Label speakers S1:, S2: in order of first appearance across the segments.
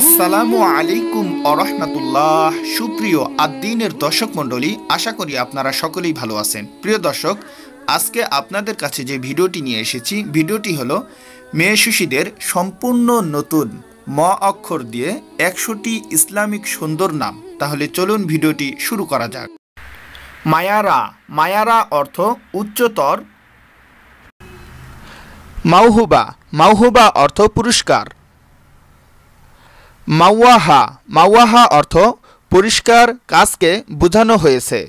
S1: আসসালামু আলাইকুম আরহামাতুল্লাহ সুপ্রিয় আদ্দিনের দর্শক মণ্ডলী আশা করি আপনারা সকলেই ভালো আছেন প্রিয় দর্শক আজকে আপনাদের কাছে যে ভিডিওটি নিয়ে এসেছি ভিডিওটি হলো মেয়ে শিশুদের সম্পূর্ণ নতুন ম অক্ষর দিয়ে একশোটি ইসলামিক সুন্দর নাম তাহলে চলুন ভিডিওটি শুরু করা যাক মায়ারা মায়ারা অর্থ উচ্চতর মাউহুবা মাউহুবা অর্থ পুরস্কার মাওয়াহা মাওয়াহা অর্থ পরিষ্কার কাজকে বোঝানো হয়েছে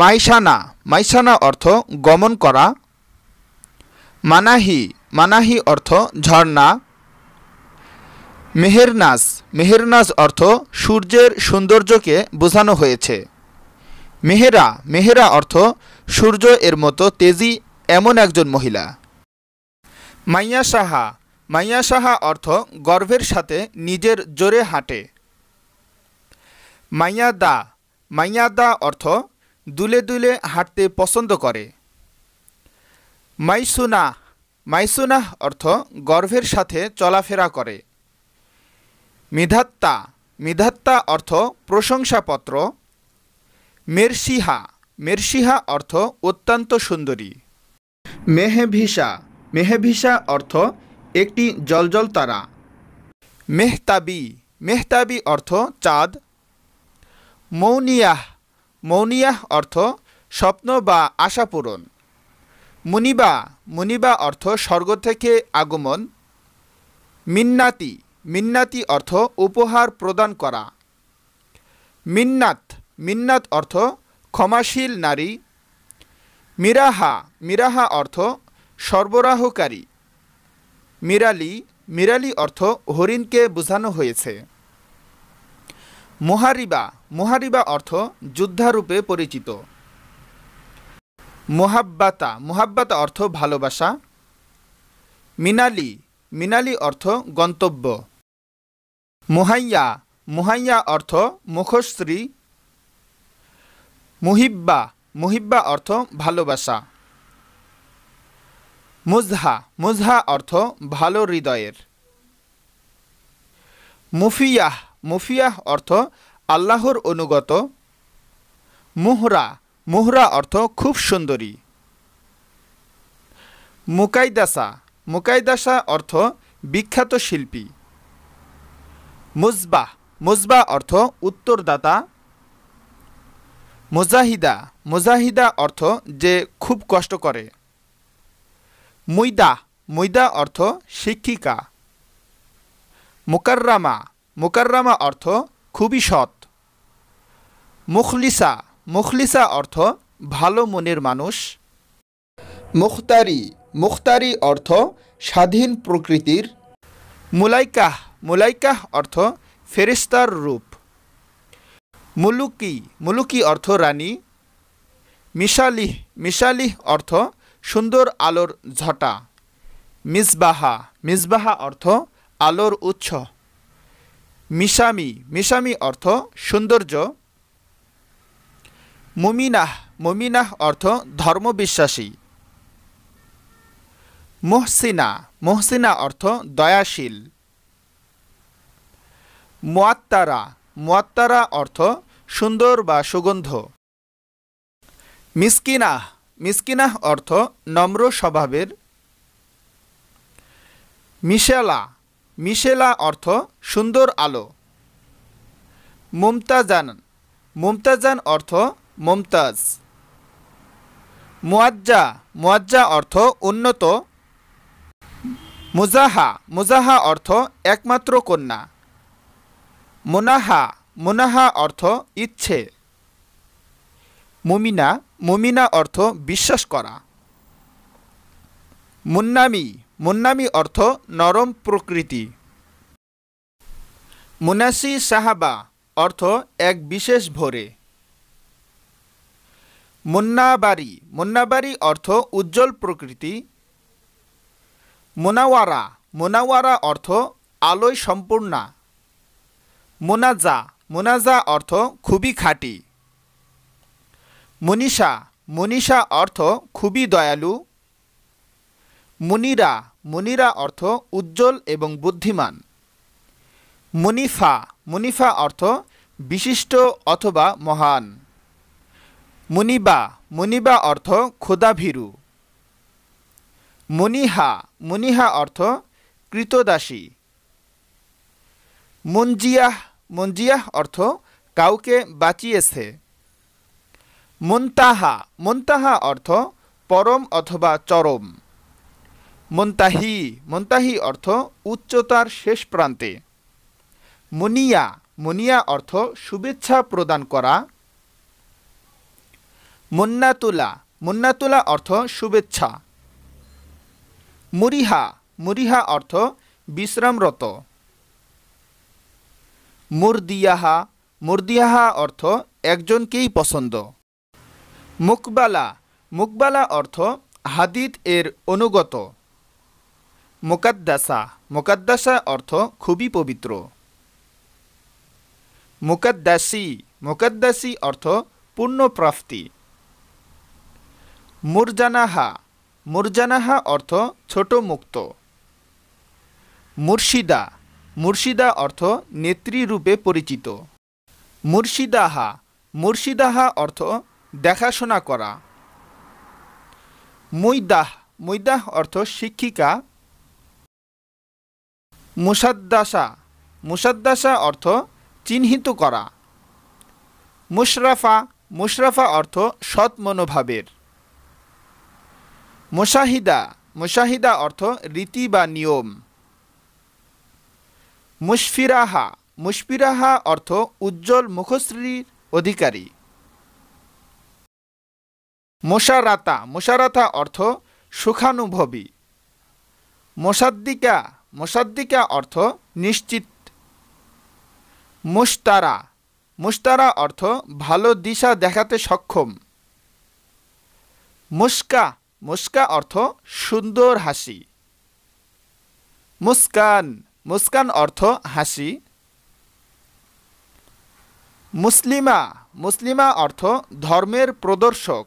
S1: মাইশানা মাইশানা অর্থ গমন করা মানাহি মানাহি অর্থ ঝর্ণা মেহেরনাজ মেহেরনাজ অর্থ সূর্যের সৌন্দর্যকে বোঝানো হয়েছে মেহেরা মেহেরা অর্থ সূর্য এর মতো তেজি এমন একজন মহিলা মাইয়া সাহা মাইয়া সাহা অর্থ গর্ভের সাথে নিজের জোরে হাঁটে মাইয়া দা মাইয়া দা অর্থ দুলে দুলে হাঁটতে পছন্দ করে মাইসুনা মাইসুনাহ অর্থ গর্ভের সাথে চলাফেরা করে মেধাত্তা মেধাত্তা অর্থ প্রশংসাপত্র মেরসিহা মেরসিহা অর্থ অত্যন্ত সুন্দরী মেহেভিসা মেহেভিসা অর্থ একটি জলজল তারা মেহতাবি মেহতাবি অর্থ চাঁদ মৌনিয়াহ মৌনিয়াহ অর্থ স্বপ্ন বা আশা পূরণ মুনিবা মুনিবা অর্থ স্বর্গ থেকে আগমন মিন্নাতি মিন্নাতি অর্থ উপহার প্রদান করা মিন্নাত মিন্নাত অর্থ ক্ষমাশীল নারী মিরাহা মিরাহা অর্থ সরবরাহকারী মিরালি মিরালি অর্থ হরিণকে বোঝানো হয়েছে মোহারিবা মোহারিবা অর্থ যুদ্ধারূপে পরিচিত মোহাব্বাতা মোহাব্বাতা অর্থ ভালোবাসা মিনালি মিনালি অর্থ গন্তব্য মোহাইয়া মোহাইয়া অর্থ মুখশ্রী মুহিব্বা মুহিব্বা অর্থ ভালোবাসা মুজহা মুজহা অর্থ ভালো হৃদয়ের মুফিয়াহ মুফিয়াহ অর্থ আল্লাহর অনুগত মুহরা মুহরা অর্থ খুব সুন্দরী মুকাইদাসা মুকাইদাসা অর্থ বিখ্যাত শিল্পী মুজবাহ মুজবা অর্থ উত্তরদাতা মুজাহিদা মুজাহিদা অর্থ যে খুব কষ্ট করে মুইদা মুইদা অর্থ শিক্ষিকা মুকাররামা মুকাররামা অর্থ খুবই সৎ মুখলিসা মুখলিসা অর্থ ভালো মনের মানুষ মুখতারি মুখতারি অর্থ স্বাধীন প্রকৃতির মুলাইকাহ মুলাইকাহ অর্থ ফেরিস্তার রূপ মুলুকি মুলুকি অর্থ রানী মিশালিহ মিশালিহ অর্থ সুন্দর আলোর ঝটা মিসবাহা মিসবাহা অর্থ আলোর উৎস মিশামি মিশামি অর্থ সৌন্দর্য মুমিনাহ মুমিনাহ অর্থ ধর্মবিশ্বাসী মোহসিনা মোহসিনা অর্থ দয়াশীল মোয়াত্তারা মোয়াত্তারা অর্থ সুন্দর বা সুগন্ধ মিসকিনাহ মিসকিনাহ অর্থ নম্র স্বভাবের মিশেলা মিশেলা অর্থ সুন্দর আলো মুমতাজান মুমতাজান অর্থ মুমতাজ মুয়াজ্জা মুয়াজ্জা অর্থ উন্নত মুজাহা মুজাহা অর্থ একমাত্র কন্যা মুনাহা মুনাহা অর্থ ইচ্ছে মুমিনা মুমিনা অর্থ বিশ্বাস করা মুন্নামি মুন্নামি অর্থ নরম প্রকৃতি মুনাসি সাহাবা অর্থ এক বিশেষ ভোরে মুন্নাবাড়ি মুন্নাবাড়ি অর্থ উজ্জ্বল প্রকৃতি মোনাওয়ারা মোনাওয়ারা অর্থ আলোয় সম্পূর্ণা মোনাজা মোনাজা অর্থ খুবই খাঁটি মনীষা মনীষা অর্থ খুবই দয়ালু মুনিরা মুনিরা অর্থ উজ্জ্বল এবং বুদ্ধিমান মুনিফা মুনিফা অর্থ বিশিষ্ট অথবা মহান মুনিবা মুনিবা অর্থ ক্ষুদাভীরু মুনিহা মুনিহা অর্থ কৃতদাসী মঞ্জিয়াহ মঞ্জিয়াহ অর্থ কাউকে বাঁচিয়েছে মুন্তাহা মুন্তাহা অর্থ পরম অথবা চরম মুন্তাহি মুন্তাহি অর্থ উচ্চতার শেষ প্রান্তে মুনিয়া মুনিয়া অর্থ শুভেচ্ছা প্রদান করা মুন্নাতুলা মুন্নাতুলা অর্থ শুভেচ্ছা মুরিহা মুরিহা অর্থ বিশ্রামরত মুরদিয়াহা মুরদিয়াহা অর্থ একজনকেই পছন্দ মুকবালা মুকবালা অর্থ হাদিদ এর অনুগত মোকাদ্দাসা মোকাদ্দাসা অর্থ খুবই পবিত্র মুকাদ্দাসি মুকাদ্দাসী অর্থ পূর্ণপ্রাপ্তি মুরজানাহা মুরজানাহা অর্থ ছোট মুক্ত মুর্শিদা মুর্শিদা অর্থ নেত্রী রূপে পরিচিত মুর্শিদাহা মুর্শিদাহা অর্থ দেখাশোনা করা মুইদাহ মুইদাহ অর্থ শিক্ষিকা মুসাদ্দাসা মুসাদ্দাসা অর্থ চিহ্নিত করা মুশরাফা মুশরাফা অর্থ সৎ মনোভাবের মুশাহিদা মুশাহিদা অর্থ রীতি বা নিয়ম মুশফিরাহা মুশফিরাহা অর্থ উজ্জ্বল মুখশ্রীর অধিকারী মোশারাতা মোশারাতা অর্থ সুখানুভবী মোসাদ্দিকা মোসাদ্দিকা অর্থ নিশ্চিত মুস্তারা মুস্তারা অর্থ ভালো দিশা দেখাতে সক্ষম মুস্কা মুস্কা অর্থ সুন্দর হাসি মুস্কান মুস্কান অর্থ হাসি মুসলিমা মুসলিমা অর্থ ধর্মের প্রদর্শক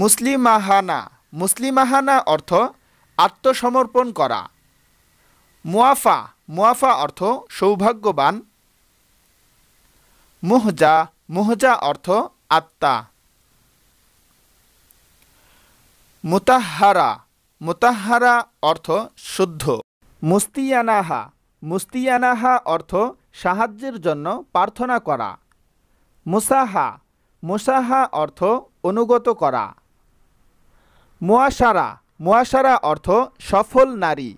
S1: মুসলিমাহানা মুসলিমাহানা অর্থ আত্মসমর্পণ করা মুয়াফা মুয়াফা অর্থ সৌভাগ্যবান মুহজা মুহজা অর্থ আত্মা মুতাহারা মুতাহারা অর্থ শুদ্ধ মুস্তিয়ানাহা মুস্তিয়ানাহা অর্থ সাহায্যের জন্য প্রার্থনা করা মুসাহা মুসাহা অর্থ অনুগত করা মুয়াশারা মুয়াশারা অর্থ সফল নারী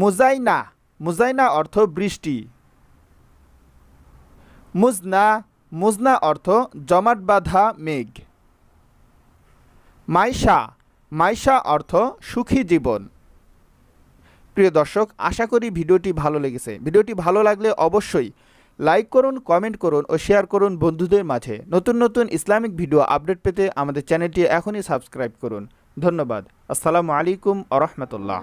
S1: মুজাইনা মুজাইনা অর্থ বৃষ্টি মুজনা মুজনা অর্থ জমাট বাঁধা মেঘ মাইশা মাইশা অর্থ সুখী জীবন প্রিয় দর্শক আশা করি ভিডিওটি ভালো লেগেছে ভিডিওটি ভালো লাগলে অবশ্যই লাইক করুন কমেন্ট করুন ও শেয়ার করুন বন্ধুদের মাঝে নতুন নতুন ইসলামিক ভিডিও আপডেট পেতে আমাদের চ্যানেলটি এখনই সাবস্ক্রাইব করুন ধন্যবাদ আসসালামু আলাইকুম আ রহমতুল্লাহ